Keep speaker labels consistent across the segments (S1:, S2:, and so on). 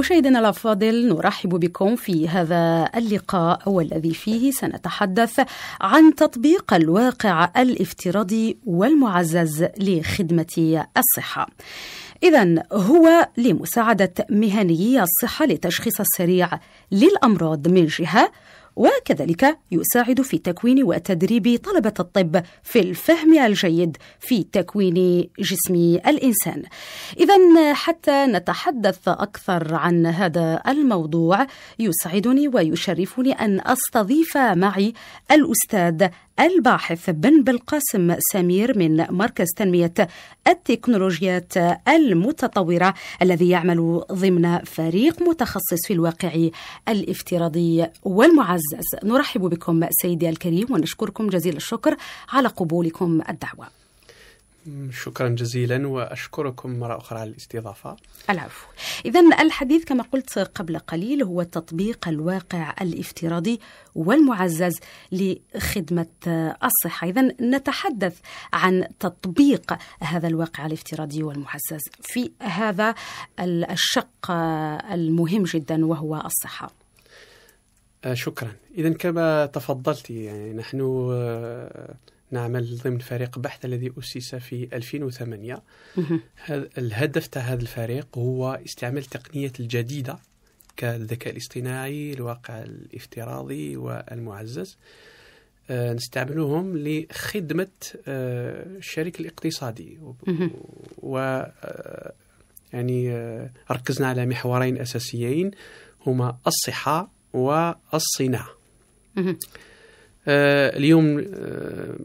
S1: مشاهدينا الأفاضل نرحب بكم في هذا اللقاء والذي فيه سنتحدث عن تطبيق الواقع الافتراضي والمعزز لخدمة الصحة. إذا هو لمساعدة مهنيي الصحة لتشخيص السريع للأمراض من جهة وكذلك يساعد في تكوين وتدريب طلبة الطب في الفهم الجيد في تكوين جسم الإنسان إذا حتى نتحدث أكثر عن هذا الموضوع يسعدني ويشرفني أن أستضيف معي الأستاذ الباحث بن بالقاسم سمير من مركز تنمية التكنولوجيات المتطورة الذي يعمل ضمن فريق متخصص في الواقع الافتراضي والمعزز نرحب بكم سيدي الكريم ونشكركم جزيل الشكر على قبولكم الدعوه
S2: شكرا جزيلا واشكركم مره اخرى على الاستضافه.
S1: العفو. اذا الحديث كما قلت قبل قليل هو تطبيق الواقع الافتراضي والمعزز لخدمه الصحه، اذا نتحدث عن تطبيق هذا الواقع الافتراضي والمعزز في هذا الشق المهم جدا وهو الصحه.
S2: آه، شكرا. اذا كما تفضلت يعني نحن آه، نعمل ضمن فريق بحث الذي أسس في 2008 الهدف تاع هذا الفريق هو استعمال التقنية الجديدة كالذكاء الاصطناعي الواقع الافتراضي والمعزز آه، نستعملوهم لخدمة آه، الشريك الاقتصادي و آه، يعني ركزنا على محورين أساسيين هما الصحة والصناعة آه، اليوم آه،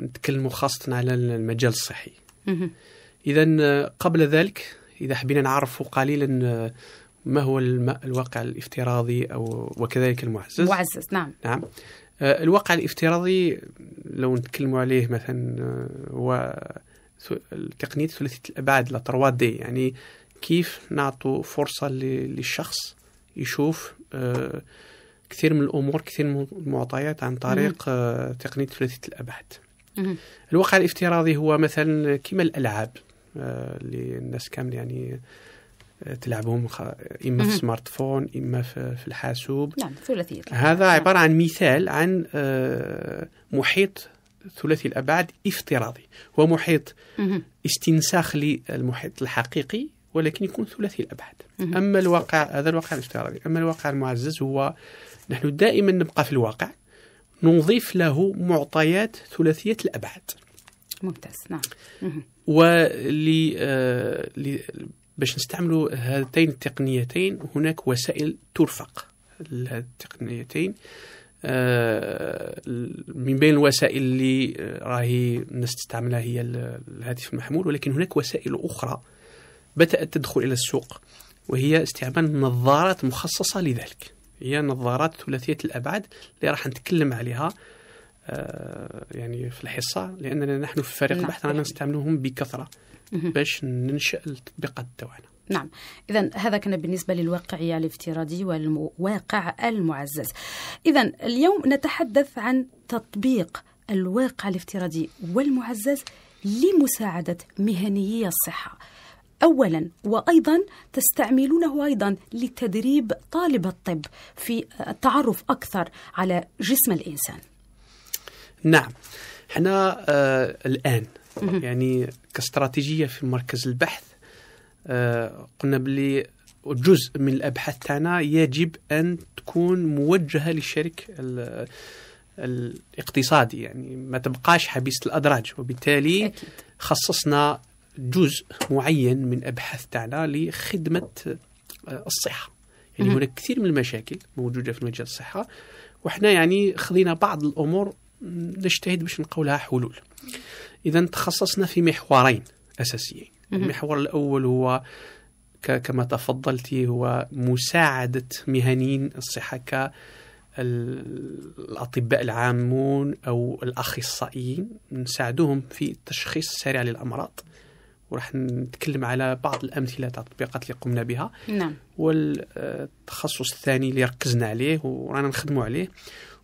S2: نتكلموا خاصة على المجال الصحي إذا آه، قبل ذلك إذا حبينا نعرف قليلا ما هو الواقع الافتراضي أو وكذلك المعزز معزز نعم نعم الواقع الافتراضي لو نتكلم عليه مثلا هو تقنية ثلاثية الأبعاد لا دي يعني كيف نعطوا فرصة للشخص يشوف كثير من الامور كثير من المعطيات عن طريق آه، تقنيه ثلاثيه الابعاد الواقع الافتراضي هو مثلا كما الالعاب آه، اللي الناس كامل يعني آه، تلعبهم خ... اما في السمارت فون اما في, في الحاسوب نعم ثلاثيه هذا نعم. عباره عن مثال عن محيط ثلاثي الابعاد افتراضي هو محيط استنساخ للمحيط الحقيقي ولكن يكون ثلاثي الابعاد اما الواقع هذا الواقع الافتراضي اما الواقع المعزز هو نحن دائما نبقى في الواقع نضيف له معطيات ثلاثية الأبعاد ممتاز نعم ولي
S1: آه،
S2: باش نستعملوا هاتين التقنيتين هناك وسائل ترفق التقنيتين آه، من بين الوسائل اللي راهي الناس تستعملها هي الهاتف المحمول ولكن هناك وسائل أخرى بدأت تدخل إلى السوق وهي استعمال نظارات مخصصة لذلك هي نظارات ثلاثيه الابعاد اللي راح نتكلم عليها آه، يعني في الحصه لاننا نحن في فريق نعم. البحث رانا نستعملوهم بكثره باش ننشأ التطبيقات تاعنا
S1: نعم اذا هذا كان بالنسبه للواقعيه الافتراضي والواقع المعزز اذا اليوم نتحدث عن تطبيق الواقع الافتراضي والمعزز لمساعده مهنيي الصحه اولا وايضا تستعملونه ايضا لتدريب طالب الطب في التعرف اكثر على جسم الانسان
S2: نعم احنا آه الان يعني كاستراتيجيه في مركز البحث آه قلنا باللي جزء من الابحاث تاعنا يجب ان تكون موجهه للشرك الاقتصادي يعني ما تبقاش حبيسه الادراج وبالتالي أكيد. خصصنا جزء معين من ابحاث تاعنا لخدمه آه، الصحه يعني هناك كثير من المشاكل موجوده في مجال الصحه وحنا يعني خذينا بعض الامور نجتهد باش نلقاو لها حلول اذا تخصصنا في محورين اساسيين المحور الاول هو كما تفضلتي هو مساعده مهنيين الصحه ك الاطباء العامون او الاخصائيين نساعدوهم في التشخيص السريع للامراض وراح نتكلم على بعض الامثله تاع التطبيقات اللي قمنا بها نعم والتخصص الثاني اللي ركزنا عليه ورانا نخدموا عليه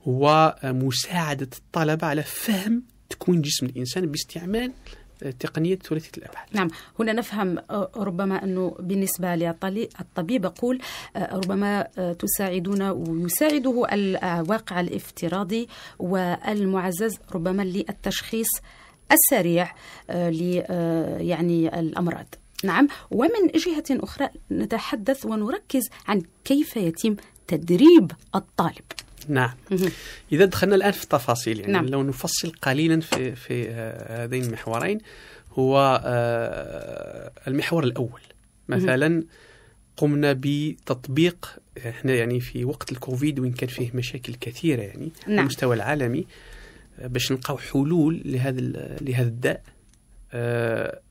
S2: هو مساعده الطلبه على فهم تكوين جسم الانسان باستعمال آه، تقنية ثلاثية الأبعاد
S1: نعم هنا نفهم آه، ربما أنه بالنسبة للطبيب أقول آه، ربما تساعدنا ويساعده الواقع الافتراضي والمعزز ربما للتشخيص السريع آه، ل آه، يعني الامراض نعم ومن جهه اخرى نتحدث ونركز عن كيف يتم تدريب الطالب
S2: نعم اذا دخلنا الان في التفاصيل يعني نعم. لو نفصل قليلا في في آه، هذين المحورين هو المحور الاول مثلا قمنا بتطبيق احنا يعني في وقت الكوفيد وان كان فيه مشاكل كثيره يعني نعم. على المستوى العالمي باش نلقاو حلول لهذا لهذا الداء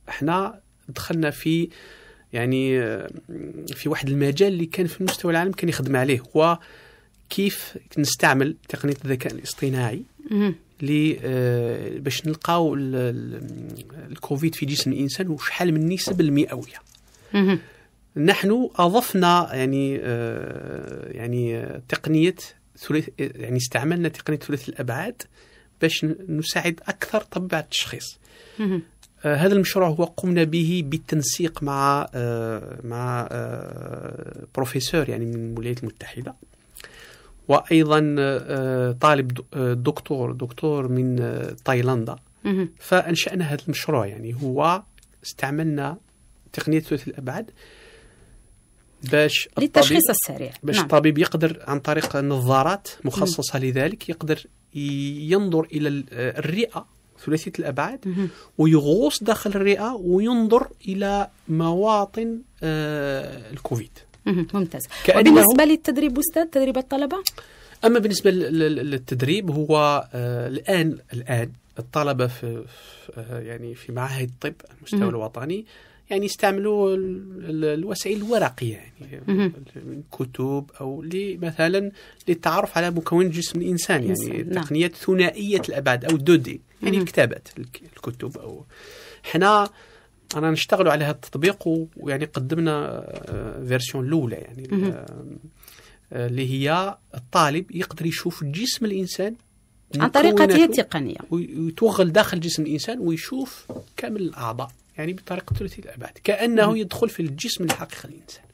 S2: احنا آه، دخلنا في يعني آه، في واحد المجال اللي كان في مستوى العالم كان يخدم عليه هو كيف نستعمل تقنيه الذكاء الاصطناعي لي آه، باش نلقاو الكوفيد في جسم الانسان وشحال من النسب المئويه نحن اضفنا يعني يعني تقنيه يعني استعملنا تقنيه ثلاث الابعاد باش نساعد أكثر طباء التشخيص آه هذا المشروع هو قمنا به بالتنسيق مع آه مع آه بروفيسور يعني من الولايات المتحدة وأيضا آه طالب آه، دكتور دكتور من آه تايلاندا فأنشأنا هذا المشروع يعني هو استعملنا تقنية ثلاثي الأبعاد باش للتشخيص السريع باش نعم. الطبيب يقدر عن طريق نظارات مخصصه م. لذلك يقدر ينظر الى الرئه ثلاثيه الابعاد ويغوص داخل الرئه وينظر الى مواطن آه، الكوفيد ممتاز وبالنسبه
S1: للتدريب استاذ تدريب الطلبه
S2: اما بالنسبه للتدريب هو آه، الان الان الطلبه في آه، يعني في معاهد الطب على المستوى الوطني يعني يستعملوا الوسائل الورقية يعني كتب أو مثلا للتعرف على مكون جسم الإنسان يعني نعم. تقنية ثنائية الأبعاد أو دودي يعني الكتابات الكتب أو حنا رانا نشتغلوا على هذا التطبيق ويعني قدمنا فيرسيون آه، الأولى يعني آه، آه، اللي هي الطالب يقدر يشوف جسم الإنسان عن طريقة هي التقنية ويتوغل داخل جسم الإنسان ويشوف كامل الأعضاء يعني بطريقة ثلاثي الأبعاد كأنه يدخل في الجسم الحقيقي للانسان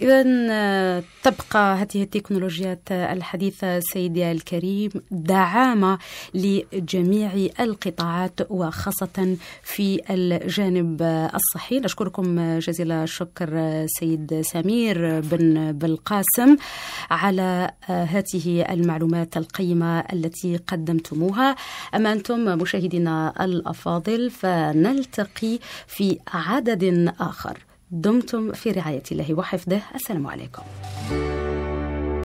S1: إذا آه، تبقى هذه التكنولوجيات آه، الحديثة سيدي الكريم دعامة لجميع القطاعات وخاصة في الجانب آه، الصحي نشكركم جزيل الشكر سيد سمير بن بالقاسم على هذه المعلومات القيمة التي قدمتموها أما أنتم مشاهدينا الأفاضل فنلتقي في عدد آخر دمتم في رعاية الله وحفظه السلام عليكم